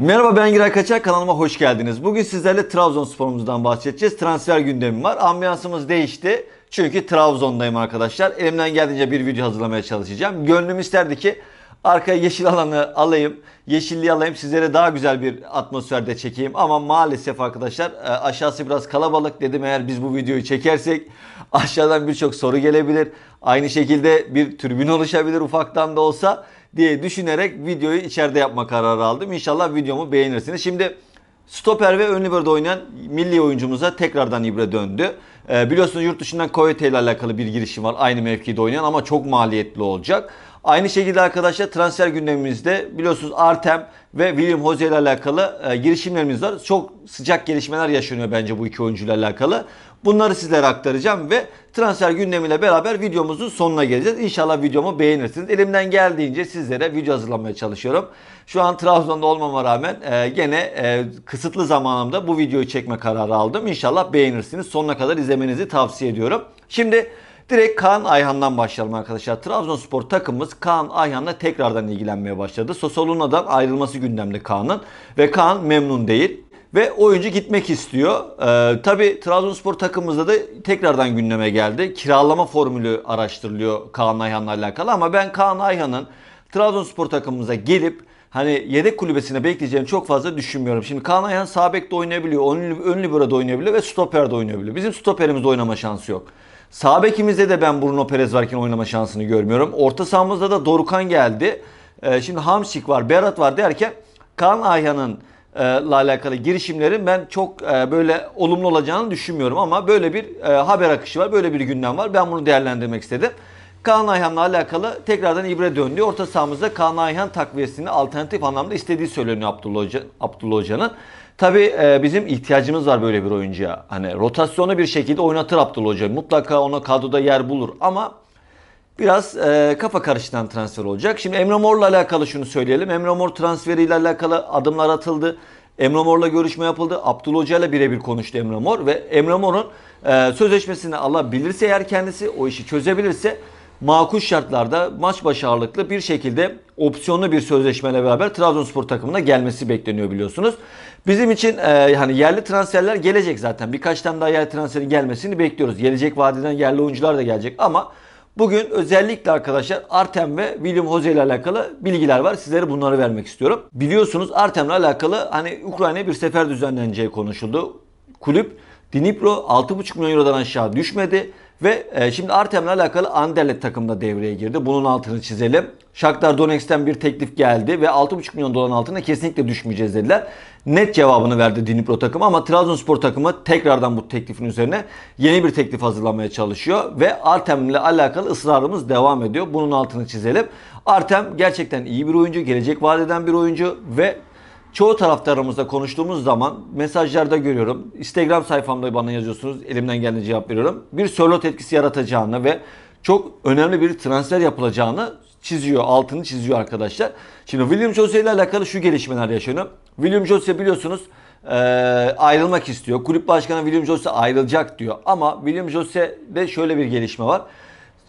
Merhaba ben Giray Kaçak kanalıma hoş geldiniz. Bugün sizlerle Trabzonspor'umuzdan bahsedeceğiz. Transfer gündemim var. Ambiyansımız değişti. Çünkü Trabzon'dayım arkadaşlar. Elimden geldiğince bir video hazırlamaya çalışacağım. Gönlüm isterdi ki arkaya yeşil alanı alayım. Yeşilliği alayım. Sizlere daha güzel bir atmosferde çekeyim. Ama maalesef arkadaşlar e, aşağısı biraz kalabalık. Dedim eğer biz bu videoyu çekersek aşağıdan birçok soru gelebilir. Aynı şekilde bir türbün oluşabilir ufaktan da olsa diye düşünerek videoyu içeride yapma kararı aldım. İnşallah videomu beğenirsiniz. Şimdi stoper ve ön libero'da oynayan milli oyuncumuza tekrardan İbre döndü. Ee, biliyorsunuz yurt dışından Koyete ile alakalı bir girişim var. Aynı mevkide oynayan ama çok maliyetli olacak. Aynı şekilde arkadaşlar transfer gündemimizde biliyorsunuz Artem ve William Jose ile alakalı e, girişimlerimiz var. Çok sıcak gelişmeler yaşanıyor bence bu iki oyuncuyla alakalı. Bunları sizlere aktaracağım ve transfer gündemiyle beraber videomuzun sonuna geleceğiz. İnşallah videomu beğenirsiniz. Elimden geldiğince sizlere video hazırlamaya çalışıyorum. Şu an Trabzon'da olmama rağmen e, gene e, kısıtlı zamanımda bu videoyu çekme kararı aldım. İnşallah beğenirsiniz. Sonuna kadar izlemenizi tavsiye ediyorum. Şimdi Direkt Kaan Ayhan'dan başlayalım arkadaşlar. Trabzonspor takımımız Kaan Ayhan'la tekrardan ilgilenmeye başladı. Sosoluna'dan ayrılması gündemde Kaan'ın ve Kaan memnun değil ve oyuncu gitmek istiyor. Ee, Tabi Trabzonspor takımımızda da tekrardan gündeme geldi. Kiralama formülü araştırılıyor Kaan Ayhan'la alakalı ama ben Kaan Ayhan'ın Trabzonspor takımımıza gelip hani yedek kulübesine bekleyeceğini çok fazla düşünmüyorum. Şimdi Kaan Ayhan sağ bekte oynayabiliyor, ön, ön da oynayabiliyor ve stoperde oynayabiliyor. Bizim stoperimiz oynama şansı yok. Sağ bekimizde de ben Bruno Perez varken oynama şansını görmüyorum. Orta sahamızda da Dorukan geldi. Ee, şimdi Hamşik var, Berat var derken Kaan Ayhan'ın e, la alakalı girişimlerin ben çok e, böyle olumlu olacağını düşünmüyorum ama böyle bir e, haber akışı var, böyle bir gündem var. Ben bunu değerlendirmek istedim. Kaan Ayhan'la alakalı tekrardan ibre döndü. Orta sahamızda Kaan Ayhan takviyesini alternatif anlamda istediği söyleniyor Abdullah, Hoca, Abdullah Hoca'nın. Tabi e, bizim ihtiyacımız var böyle bir oyuncuya. Hani rotasyonu bir şekilde oynatır Abdullah Hoca. Mutlaka ona kadroda yer bulur ama biraz e, kafa karıştıran transfer olacak. Şimdi Emre Mor'la alakalı şunu söyleyelim. Emre Mor transferiyle alakalı adımlar atıldı. Emre Mor'la görüşme yapıldı. Abdullah Hoca ile birebir konuştu Emre Mor ve Emre Mor'un e, sözleşmesini alabilirse eğer kendisi o işi çözebilirse makul şartlarda maç başı bir şekilde opsiyonlu bir sözleşmeyle beraber Trabzonspor takımına gelmesi bekleniyor biliyorsunuz. Bizim için e, hani yerli transferler gelecek zaten. Birkaç tane daha yerli transferin gelmesini bekliyoruz. Gelecek vadeden yerli oyuncular da gelecek ama bugün özellikle arkadaşlar Artem ve William Jose ile alakalı bilgiler var. Sizlere bunları vermek istiyorum. Biliyorsunuz Artem ile alakalı hani Ukrayna'ya bir sefer düzenleneceği konuşuldu. Kulüp Dnipro 6,5 milyon eurodan aşağı düşmedi ve e, şimdi Artem'le alakalı Anderlet takımda devreye girdi. Bunun altını çizelim. Shakhtar Donetsk'ten bir teklif geldi ve 6,5 milyon doların altına kesinlikle düşmeyeceğiz dediler. Net cevabını verdi Dinipro takımı ama Trabzonspor takımı tekrardan bu teklifin üzerine yeni bir teklif hazırlamaya çalışıyor. Ve Artem'le alakalı ısrarımız devam ediyor. Bunun altını çizelim. Artem gerçekten iyi bir oyuncu, gelecek vadeden bir oyuncu ve çoğu taraftarımızla konuştuğumuz zaman mesajlarda görüyorum. Instagram sayfamda bana yazıyorsunuz. Elimden geldiğince cevap veriyorum. Bir sörlot etkisi yaratacağını ve çok önemli bir transfer yapılacağını çiziyor. Altını çiziyor arkadaşlar. Şimdi William Jose ile alakalı şu gelişmeler yaşanıyor. William Jose biliyorsunuz e, ayrılmak istiyor. Kulüp başkanı William Jose ayrılacak diyor. Ama William Jose'de şöyle bir gelişme var.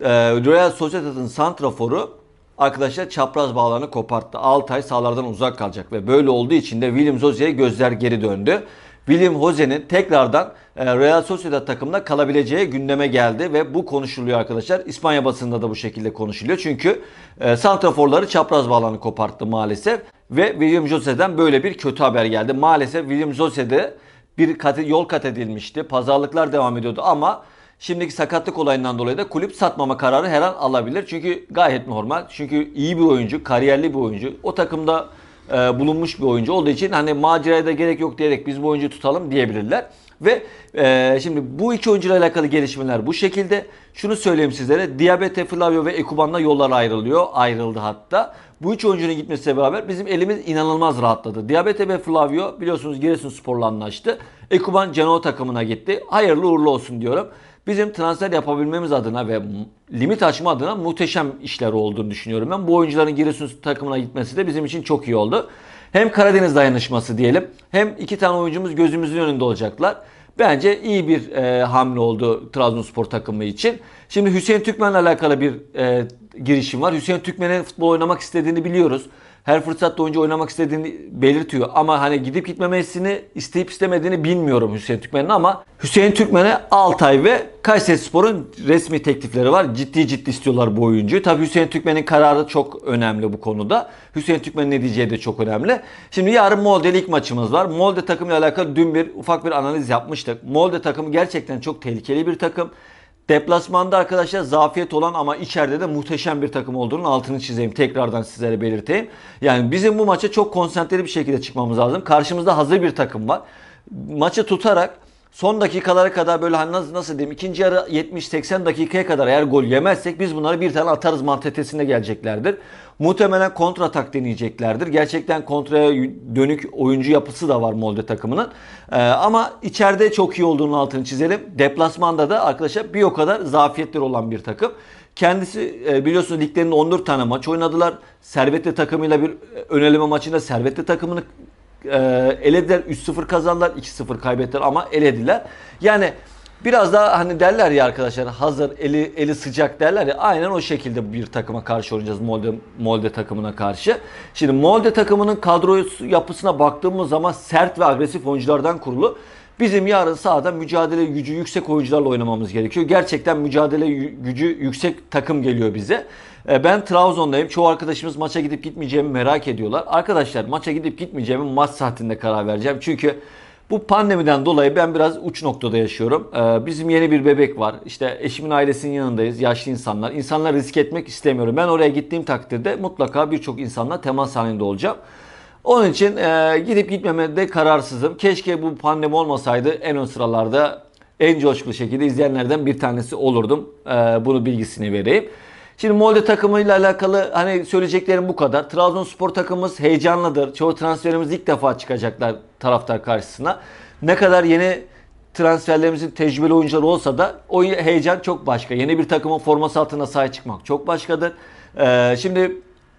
E, Real Sociedad'ın santraforu arkadaşlar çapraz bağlarını koparttı. ay sahalardan uzak kalacak ve böyle olduğu için de William Jose'ye gözler geri döndü. William Jose'nin tekrardan e, Real Sociedad takımına kalabileceği gündeme geldi ve bu konuşuluyor arkadaşlar. İspanya basında da bu şekilde konuşuluyor. Çünkü e, santraforları çapraz bağlarını koparttı maalesef ve William Jose'den böyle bir kötü haber geldi. Maalesef William Jose'de bir kat, yol kat edilmişti. Pazarlıklar devam ediyordu ama Şimdiki sakatlık olayından dolayı da kulüp satmama kararı her an alabilir. Çünkü gayet normal. Çünkü iyi bir oyuncu, kariyerli bir oyuncu. O takımda e, bulunmuş bir oyuncu olduğu için hani maceraya da gerek yok diyerek biz bu oyuncuyu tutalım diyebilirler. Ve e, şimdi bu iki oyuncuyla alakalı gelişmeler bu şekilde. Şunu söyleyeyim sizlere. Diabete Flavio ve Ekuban'la yollar ayrılıyor. Ayrıldı hatta. Bu üç oyuncunun gitmesiyle beraber bizim elimiz inanılmaz rahatladı. Diabete ve Flavio biliyorsunuz Giresun Spor'la anlaştı. Ekuban Genoa takımına gitti. Hayırlı uğurlu olsun diyorum bizim transfer yapabilmemiz adına ve limit açma adına muhteşem işler olduğunu düşünüyorum. Ben bu oyuncuların Giresun takımına gitmesi de bizim için çok iyi oldu. Hem Karadeniz dayanışması diyelim hem iki tane oyuncumuz gözümüzün önünde olacaklar. Bence iyi bir e, hamle oldu Trabzonspor takımı için. Şimdi Hüseyin Tükmen'le alakalı bir e, girişim var. Hüseyin Türkmen'in futbol oynamak istediğini biliyoruz her fırsatta oyuncu oynamak istediğini belirtiyor. Ama hani gidip gitmemesini isteyip istemediğini bilmiyorum Hüseyin Türkmen'in ama Hüseyin Türkmen'e Altay ve Kayseri Spor'un resmi teklifleri var. Ciddi ciddi istiyorlar bu oyuncuyu. Tabii Hüseyin Türkmen'in kararı çok önemli bu konuda. Hüseyin Türkmen'in ne diyeceği de çok önemli. Şimdi yarın Molde ilk maçımız var. Molde takımıyla alakalı dün bir ufak bir analiz yapmıştık. Molde takımı gerçekten çok tehlikeli bir takım. Deplasmanda arkadaşlar zafiyet olan ama içeride de muhteşem bir takım olduğunu altını çizeyim. Tekrardan sizlere belirteyim. Yani bizim bu maça çok konsantreli bir şekilde çıkmamız lazım. Karşımızda hazır bir takım var. Maçı tutarak son dakikalara kadar böyle hani nasıl, nasıl diyeyim ikinci yarı 70-80 dakikaya kadar eğer gol yemezsek biz bunları bir tane atarız mantetesine geleceklerdir. Muhtemelen kontra atak deneyeceklerdir. Gerçekten kontraya dönük oyuncu yapısı da var Molde takımının. Ee, ama içeride çok iyi olduğunun altını çizelim. Deplasmanda da arkadaşlar bir o kadar zafiyetleri olan bir takım. Kendisi e, biliyorsunuz liglerinde 14 tane maç oynadılar. Servetli takımıyla bir e, öneleme maçında Servetli takımını e, elediler 3-0 kazandılar 2-0 kaybettiler ama elediler. Yani biraz daha hani derler ya arkadaşlar hazır eli eli sıcak derler ya aynen o şekilde bir takıma karşı oynayacağız Molde, Molde takımına karşı. Şimdi Molde takımının kadro yapısına baktığımız zaman sert ve agresif oyunculardan kurulu. Bizim yarın sahada mücadele gücü yüksek oyuncularla oynamamız gerekiyor. Gerçekten mücadele gücü yüksek takım geliyor bize. E, ben Trabzon'dayım. Çoğu arkadaşımız maça gidip gitmeyeceğimi merak ediyorlar. Arkadaşlar maça gidip gitmeyeceğimi maç saatinde karar vereceğim. Çünkü bu pandemiden dolayı ben biraz uç noktada yaşıyorum. E, bizim yeni bir bebek var. İşte eşimin ailesinin yanındayız. Yaşlı insanlar. İnsanlar risk etmek istemiyorum. Ben oraya gittiğim takdirde mutlaka birçok insanla temas halinde olacağım. Onun için e, gidip gitmeme de kararsızım. Keşke bu pandemi olmasaydı en ön sıralarda en coşkulu şekilde izleyenlerden bir tanesi olurdum. E, bunu bilgisini vereyim. Şimdi Molde takımıyla alakalı hani söyleyeceklerim bu kadar. Trabzonspor takımımız heyecanlıdır. Çoğu transferimiz ilk defa çıkacaklar taraftar karşısına. Ne kadar yeni transferlerimizin tecrübeli oyuncuları olsa da o heyecan çok başka. Yeni bir takımın forması altına sahip çıkmak çok başkadır. Ee, şimdi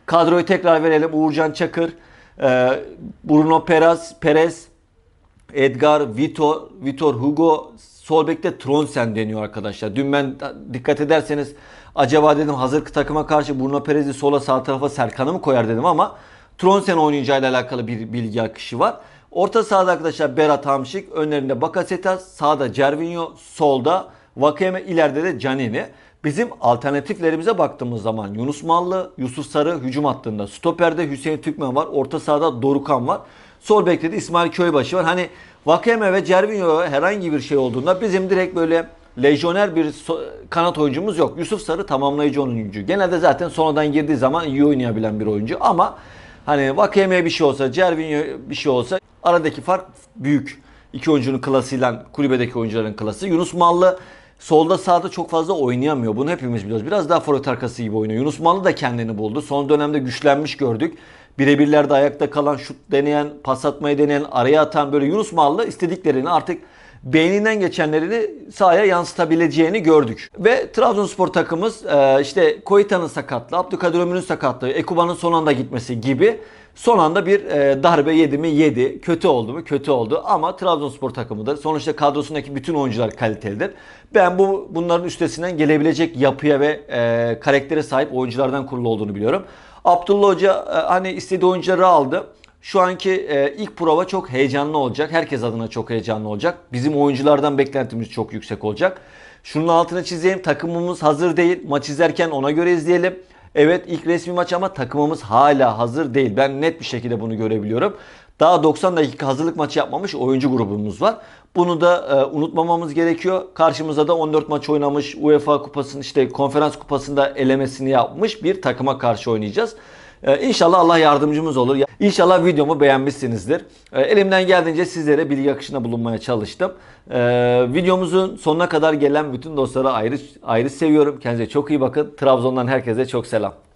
kadroyu tekrar verelim. Uğurcan Çakır, ee, Bruno Perez, Perez Edgar, Vitor, Vitor Hugo, sol bekte Tronsen deniyor arkadaşlar. Dün ben dikkat ederseniz acaba dedim hazır takıma karşı Bruno Perez'i sola sağ tarafa Serkan'ı mı koyar dedim ama Tronsen oynayacağıyla alakalı bir bilgi akışı var. Orta sahada arkadaşlar Berat Hamşik, önlerinde Bakasetas, sağda Cervinho, solda Vakeme, ileride de Canini. Bizim alternatiflerimize baktığımız zaman Yunus Mallı, Yusuf Sarı hücum hattında. Stoper'de Hüseyin Tükmen var. Orta sahada Dorukan var. Sol bekledi İsmail Köybaşı var. Hani Vakeme ve Cervinho herhangi bir şey olduğunda bizim direkt böyle lejyoner bir kanat oyuncumuz yok. Yusuf Sarı tamamlayıcı oyuncu. Genelde zaten sonradan girdiği zaman iyi oynayabilen bir oyuncu ama hani Vakeme bir şey olsa, Cervinho bir şey olsa aradaki fark büyük. İki oyuncunun klasıyla kulübedeki oyuncuların klası. Yunus Mallı Solda sağda çok fazla oynayamıyor. Bunu hepimiz biliyoruz. Biraz daha forvet arkası gibi oynuyor. Yunus Malı da kendini buldu. Son dönemde güçlenmiş gördük. Birebirlerde ayakta kalan, şut deneyen, pas atmayı deneyen, araya atan böyle Yunus Malı istediklerini artık beyninden geçenlerini sahaya yansıtabileceğini gördük. Ve Trabzonspor takımımız e, işte Koita'nın sakatlığı, Abdülkadir Ömür'ün sakatlığı, Ekuban'ın son anda gitmesi gibi son anda bir e, darbe yedi mi yedi. Kötü oldu mu? Kötü oldu. Ama Trabzonspor takımı da Sonuçta kadrosundaki bütün oyuncular kalitelidir. Ben bu bunların üstesinden gelebilecek yapıya ve e, karaktere sahip oyunculardan kurulu olduğunu biliyorum. Abdullah Hoca hani istediği oyuncuları aldı. Şu anki e, ilk prova çok heyecanlı olacak. Herkes adına çok heyecanlı olacak. Bizim oyunculardan beklentimiz çok yüksek olacak. Şunun altına çizeyim. Takımımız hazır değil. Maç izlerken ona göre izleyelim. Evet ilk resmi maç ama takımımız hala hazır değil. Ben net bir şekilde bunu görebiliyorum. Daha 90 dakika hazırlık maçı yapmamış oyuncu grubumuz var. Bunu da e, unutmamamız gerekiyor. Karşımıza da 14 maç oynamış UEFA kupasının işte konferans kupasında elemesini yapmış bir takıma karşı oynayacağız. Ee, inşallah Allah yardımcımız olur. İnşallah videomu beğenmişsinizdir. Ee, elimden geldiğince sizlere bilgi akışına bulunmaya çalıştım. Ee, videomuzun sonuna kadar gelen bütün dostlara ayrı ayrı seviyorum. Kendinize çok iyi bakın. Trabzon'dan herkese çok selam.